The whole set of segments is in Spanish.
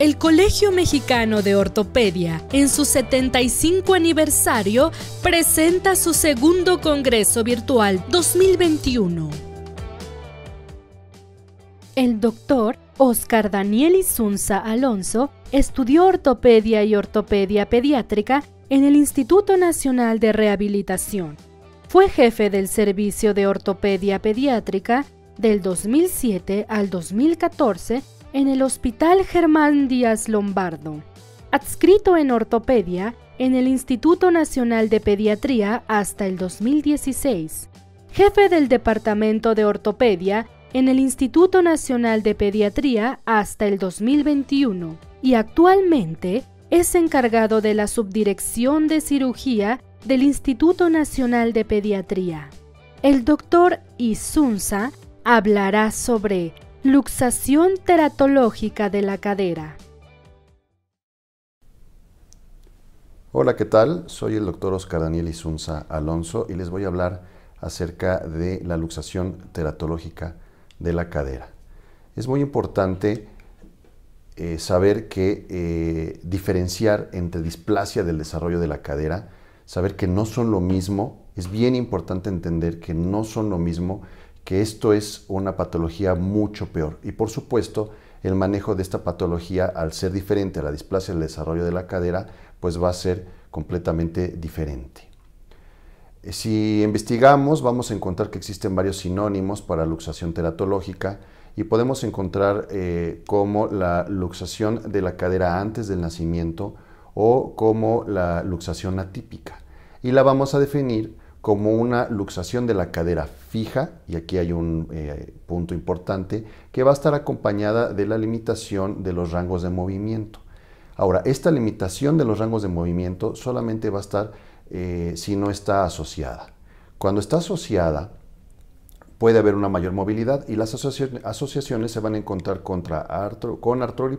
El Colegio Mexicano de Ortopedia, en su 75 aniversario, presenta su segundo Congreso Virtual 2021. El doctor Oscar Daniel Isunza Alonso estudió ortopedia y ortopedia pediátrica en el Instituto Nacional de Rehabilitación. Fue jefe del Servicio de Ortopedia Pediátrica del 2007 al 2014 en el Hospital Germán Díaz Lombardo, adscrito en ortopedia en el Instituto Nacional de Pediatría hasta el 2016, jefe del Departamento de Ortopedia en el Instituto Nacional de Pediatría hasta el 2021 y actualmente es encargado de la Subdirección de Cirugía del Instituto Nacional de Pediatría. El doctor Isunza hablará sobre Luxación teratológica de la cadera. Hola, ¿qué tal? Soy el doctor Oscar Daniel Isunza Alonso y les voy a hablar acerca de la luxación teratológica de la cadera. Es muy importante eh, saber que eh, diferenciar entre displasia del desarrollo de la cadera, saber que no son lo mismo, es bien importante entender que no son lo mismo que esto es una patología mucho peor. Y por supuesto, el manejo de esta patología, al ser diferente a la displasia del desarrollo de la cadera, pues va a ser completamente diferente. Eh, si investigamos, vamos a encontrar que existen varios sinónimos para luxación teratológica y podemos encontrar eh, como la luxación de la cadera antes del nacimiento o como la luxación atípica. Y la vamos a definir como una luxación de la cadera fija, y aquí hay un eh, punto importante, que va a estar acompañada de la limitación de los rangos de movimiento. Ahora, esta limitación de los rangos de movimiento solamente va a estar eh, si no está asociada. Cuando está asociada, puede haber una mayor movilidad y las asociaciones se van a encontrar contra con mielo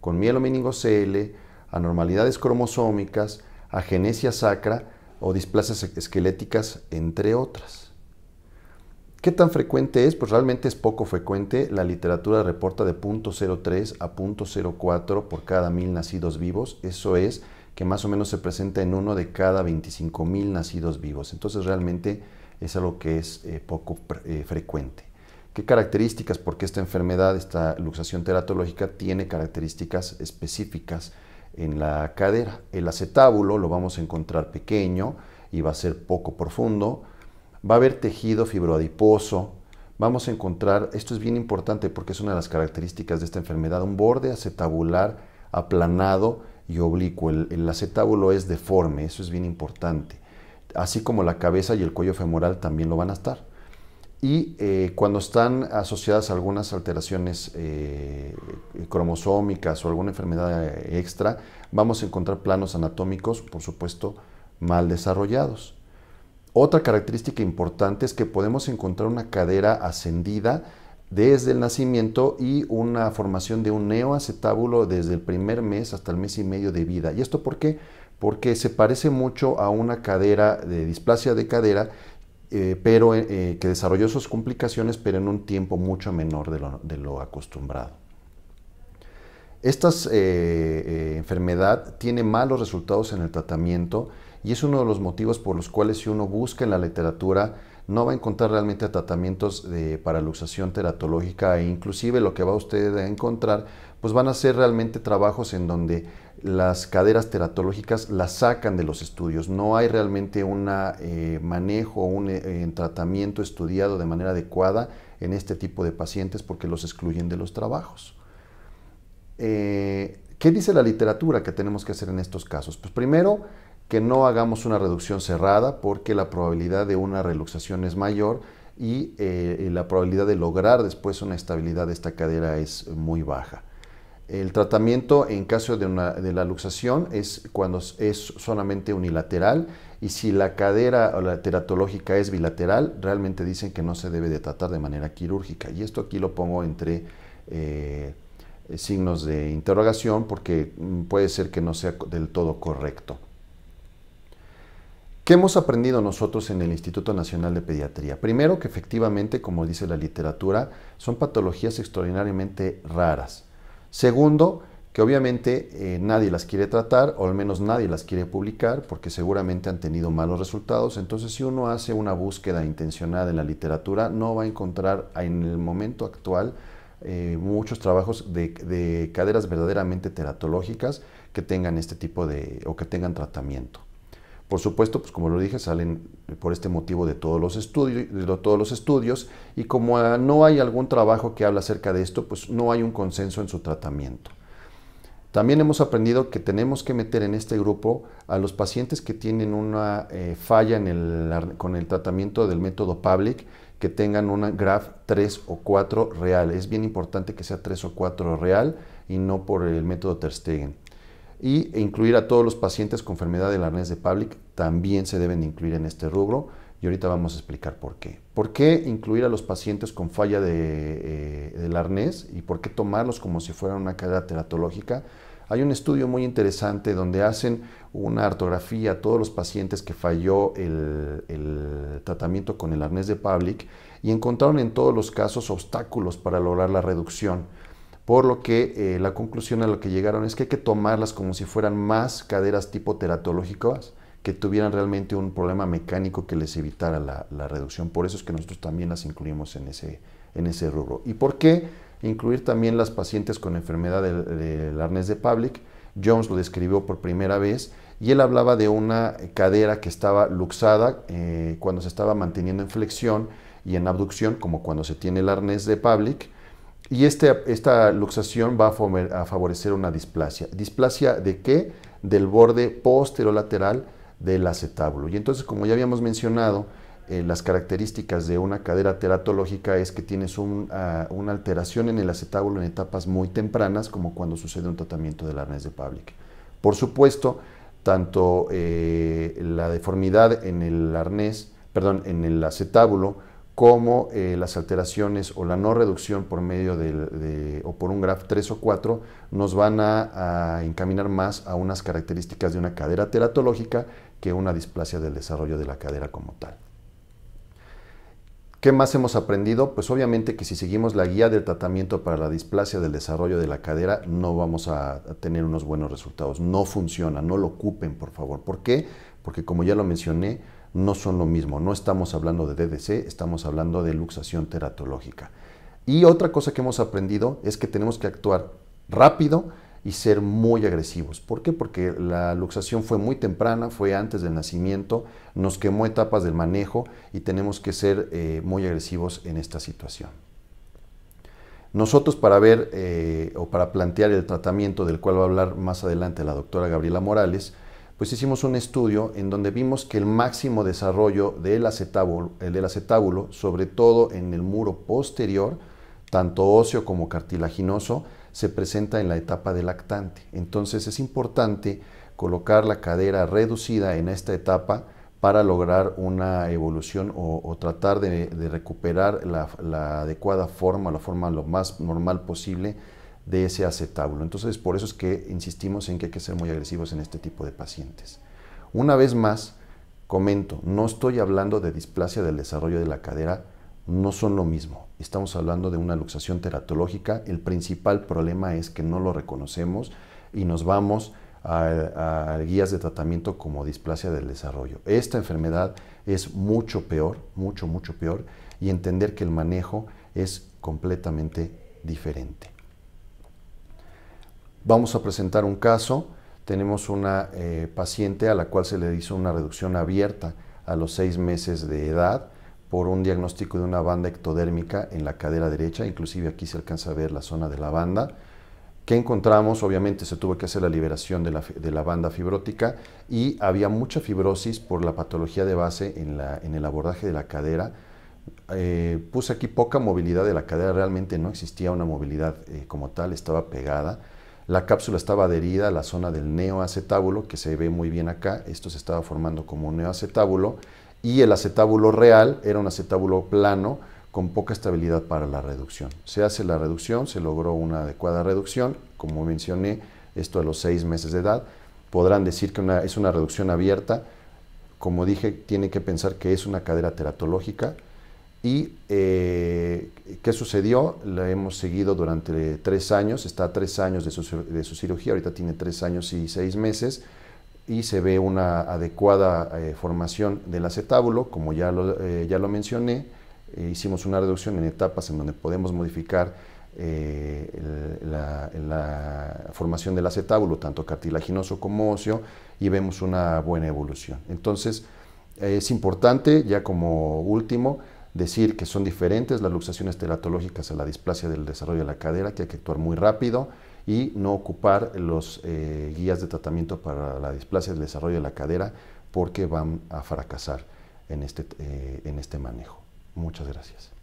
con mielomeningocele, anormalidades cromosómicas, agenesia sacra, o displasias e- esqueléticas, entre otras. ¿Qué tan frecuente es? Pues realmente es poco frecuente. La literatura reporta de 0.03 a 0.04 por cada mil nacidos vivos. Eso es que más o menos se presenta en uno de cada 25 mil nacidos vivos. Entonces realmente es algo que es eh, poco eh, frecuente. ¿Qué características? Porque esta enfermedad, esta luxación teratológica, tiene características específicas en la cadera. El acetábulo lo vamos a encontrar pequeño y va a ser poco profundo. Va a haber tejido fibroadiposo. Vamos a encontrar, esto es bien importante porque es una de las características de esta enfermedad, un borde acetabular aplanado y oblicuo. El, el acetábulo es deforme, eso es bien importante. Así como la cabeza y el cuello femoral también lo van a estar y eh, cuando están asociadas algunas alteraciones eh, cromosómicas o alguna enfermedad eh, extra, vamos a encontrar planos anatómicos, por supuesto, mal desarrollados. Otra característica importante es que podemos encontrar una cadera ascendida desde el nacimiento y una formación de un neoacetábulo desde el primer mes hasta el mes y medio de vida. ¿Y esto por qué? Porque se parece mucho a una cadera de displasia de cadera eh, pero eh, que desarrolló sus complicaciones, pero en un tiempo mucho menor de lo, acostumbrado. Esta eh, enfermedad tiene malos resultados en el tratamiento y es uno de los motivos por los cuales si uno busca en la literatura no va a encontrar realmente tratamientos de, eh, paraluxación teratológica e inclusive lo que va usted a encontrar pues van a ser realmente trabajos en donde las caderas teratológicas las sacan de los estudios. No hay realmente eh, un manejo eh, o un tratamiento estudiado de manera adecuada en este tipo de pacientes porque los excluyen de los trabajos. ¿Qué dice la literatura que tenemos que hacer en estos casos? Pues primero, que no hagamos una reducción cerrada porque la probabilidad de una reluxación es mayor eh, y la probabilidad de lograr después una estabilidad de esta cadera es muy baja. El tratamiento en caso de, de la luxación es cuando es solamente unilateral y si la cadera o la teratológica es bilateral, realmente dicen que no se debe de tratar de manera quirúrgica. Y esto aquí lo pongo entre eh, signos de interrogación porque mm, puede ser que no sea del todo correcto. ¿Qué hemos aprendido nosotros en el Instituto Nacional de Pediatría? Primero que efectivamente, como dice la literatura, son patologías extraordinariamente raras. Segundo, que obviamente eh, nadie las quiere tratar, o al menos nadie las quiere publicar, porque seguramente han tenido malos resultados. Entonces, si uno hace una búsqueda intencionada en la literatura, no va a encontrar en el momento actual eh, muchos trabajos de, de caderas verdaderamente teratológicas que tengan este tipo de, o que tengan tratamiento. Por supuesto, pues como lo dije, salen por este motivo de todos los estudios, de todos los estudios y como ah, no hay algún trabajo que habla acerca de esto, pues no hay un consenso en su tratamiento. También hemos aprendido que tenemos que meter en este grupo a los pacientes que tienen una eh, falla en con el tratamiento del método Public, que tengan una GRAF 3 o 4 real. Es bien importante que sea 3 o 4 real y no por el método Terstegen y incluir a todos los pacientes con enfermedad del arnés de public también se deben incluir en este rubro y ahorita vamos a explicar por qué. ¿Por qué incluir a los pacientes con falla eh, del arnés y por qué tomarlos como si fuera una cadera teratológica? Hay un estudio muy interesante donde hacen una ortografía a todos los pacientes que falló el, tratamiento con el arnés de public y encontraron en todos los casos obstáculos para lograr la reducción por lo que eh, la conclusión a la que llegaron es que hay que tomarlas como si fueran más caderas tipo teratológicas que tuvieran realmente un problema mecánico que les evitara la, reducción. Por eso es que nosotros también las incluimos en ese, en rubro. ¿Y por qué incluir también las pacientes con enfermedad del, arnés de Pavlik? Jones lo describió por primera vez y él hablaba de una cadera que estaba luxada eh, cuando se estaba manteniendo en flexión y en abducción, como cuando se tiene el arnés de Pavlik y este, esta luxación va a, favorecer una displasia. ¿Displasia de qué? Del borde posterolateral del acetábulo. Y entonces, como ya habíamos mencionado, eh, las características de una cadera teratológica es que tienes ah, una alteración en el acetábulo en etapas muy tempranas, como cuando sucede un tratamiento del arnés de Pavlik. Por supuesto, tanto eh, la deformidad en el arnés, perdón, en el acetábulo, como eh, las alteraciones o la no reducción por medio de, o por un GRAF 3 o 4 nos van a, a, encaminar más a unas características de una cadera teratológica que una displasia del desarrollo de la cadera como tal. ¿Qué más hemos aprendido? Pues obviamente que si seguimos la guía del tratamiento para la displasia del desarrollo de la cadera no vamos a tener unos buenos resultados. No funciona, no lo ocupen por favor. ¿Por qué? Porque como ya lo mencioné, no son lo mismo. No estamos hablando de DDC, estamos hablando de luxación teratológica. Y otra cosa que hemos aprendido es que tenemos que actuar rápido y ser muy agresivos. ¿Por qué? Porque la luxación fue muy temprana, fue antes del nacimiento, nos quemó etapas del manejo y tenemos que ser eh, muy agresivos en esta situación. Nosotros para ver eh, o para plantear el tratamiento del cual va a hablar más adelante la doctora Gabriela Morales, pues hicimos un estudio en donde vimos que el máximo desarrollo del acetábulo, sobre todo en el muro posterior, tanto óseo como cartilaginoso, se presenta en la etapa del lactante. Entonces es importante colocar la cadera reducida en esta etapa para lograr una evolución o, tratar de, recuperar la, adecuada forma, la forma lo más normal posible de ese acetábulo. Entonces, por eso es que insistimos en que hay que ser muy agresivos en este tipo de pacientes. Una vez más, comento, no estoy hablando de displasia del desarrollo de la cadera, no son lo mismo. Estamos hablando de una luxación teratológica. El principal problema es que no lo reconocemos y nos vamos a, a, guías de tratamiento como displasia del desarrollo. Esta enfermedad es mucho peor, mucho, mucho peor, y entender que el manejo es completamente diferente. Vamos a presentar un caso. Tenemos una eh, paciente a la cual se le hizo una reducción abierta a los seis meses de edad por un diagnóstico de una banda ectodérmica en la cadera derecha, inclusive aquí se alcanza a ver la zona de la banda. ¿Qué encontramos? Obviamente se tuvo que hacer la liberación de la, banda fibrótica y había mucha fibrosis por la patología de base en, el abordaje de la cadera. Eh, puse aquí poca movilidad de la cadera, realmente no existía una movilidad eh, como tal, estaba pegada la cápsula estaba adherida a la zona del neoacetábulo, que se ve muy bien acá. Esto se estaba formando como un neoacetábulo. Y el acetábulo real era un acetábulo plano con poca estabilidad para la reducción. Se hace la reducción, se logró una adecuada reducción. Como mencioné, esto a los seis meses de edad. Podrán decir que es una reducción abierta. Como dije, tiene que pensar que es una cadera teratológica ¿Y eh, qué sucedió? La hemos seguido durante tres años, está a tres años de su, cirugía, ahorita tiene tres años y seis meses, y se ve una adecuada eh, formación del acetábulo, como ya lo, eh, ya lo mencioné, hicimos una reducción en etapas en donde podemos modificar la, formación del acetábulo, tanto cartilaginoso como óseo, y vemos una buena evolución. Entonces, es importante, ya como último, decir que son diferentes las luxaciones teratológicas a la displasia del desarrollo de la cadera, que hay que actuar muy rápido y no ocupar los eh, guías de tratamiento para la displasia del desarrollo de la cadera porque van a fracasar en este, eh, en este manejo. Muchas gracias.